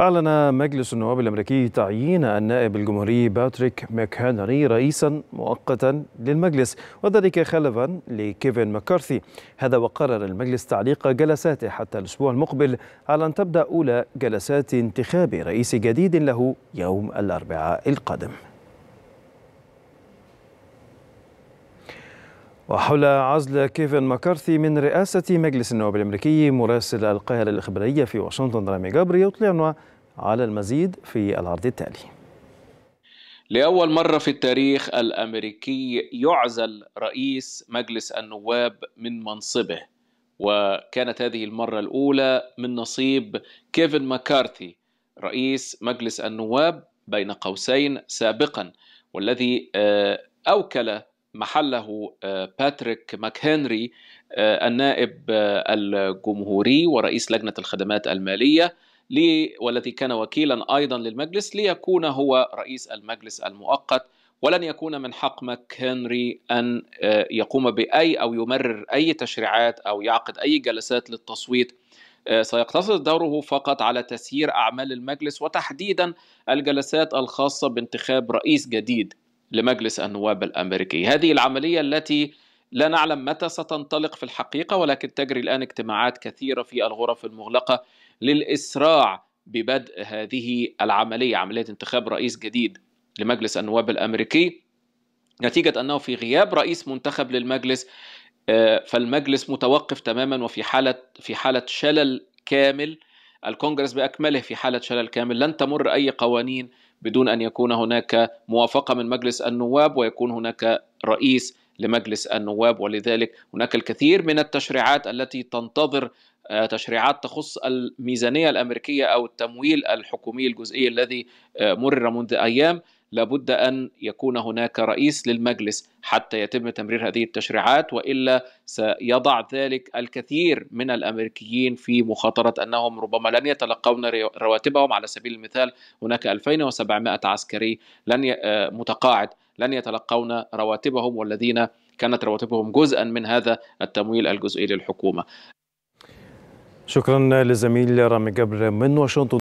أعلن مجلس النواب الأمريكي تعيين النائب الجمهوري باتريك ماكهنري رئيسا مؤقتا للمجلس وذلك خلفا لكيفن مكارثي هذا وقرر المجلس تعليق جلساته حتى الأسبوع المقبل على أن تبدأ أولى جلسات انتخاب رئيس جديد له يوم الأربعاء القادم وحول عزل كيفن مكارثي من رئاسة مجلس النواب الأمريكي مراسل القاهرة الإخبارية في واشنطن رامي جابري يطلعنا على المزيد في العرض التالي لأول مرة في التاريخ الأمريكي يعزل رئيس مجلس النواب من منصبه وكانت هذه المرة الأولى من نصيب كيفن مكارثي رئيس مجلس النواب بين قوسين سابقا والذي آه، أوكل محله باتريك آه، ماكهنري النائب آه، الجمهوري ورئيس لجنه الخدمات الماليه والذي كان وكيلا ايضا للمجلس ليكون هو رئيس المجلس المؤقت ولن يكون من حق ماكهنري ان آه، يقوم باي او يمرر اي تشريعات او يعقد اي جلسات للتصويت سيقتصر دوره فقط على تسيير اعمال المجلس وتحديدا الجلسات الخاصه بانتخاب رئيس جديد لمجلس النواب الامريكي. هذه العمليه التي لا نعلم متى ستنطلق في الحقيقه ولكن تجري الان اجتماعات كثيره في الغرف المغلقه للاسراع ببدء هذه العمليه، عمليه انتخاب رئيس جديد لمجلس النواب الامريكي نتيجه انه في غياب رئيس منتخب للمجلس آه، فالمجلس متوقف تماما وفي حاله في حاله شلل كامل الكونجرس باكمله في حاله شلل كامل لن تمر اي قوانين بدون ان يكون هناك موافقه من مجلس النواب ويكون هناك رئيس لمجلس النواب ولذلك هناك الكثير من التشريعات التي تنتظر آه، تشريعات تخص الميزانيه الامريكيه او التمويل الحكومي الجزئي الذي آه، مرر منذ ايام لابد أن يكون هناك رئيس للمجلس حتى يتم تمرير هذه التشريعات وإلا سيضع ذلك الكثير من الأمريكيين في مخاطرة أنهم ربما لن يتلقون رواتبهم على سبيل المثال هناك 2700 عسكري لن آه، متقاعد لن يتلقون رواتبهم والذين كانت رواتبهم جزءا من هذا التمويل الجزئي للحكومة شكرا للزميل رامي جبر من واشنطن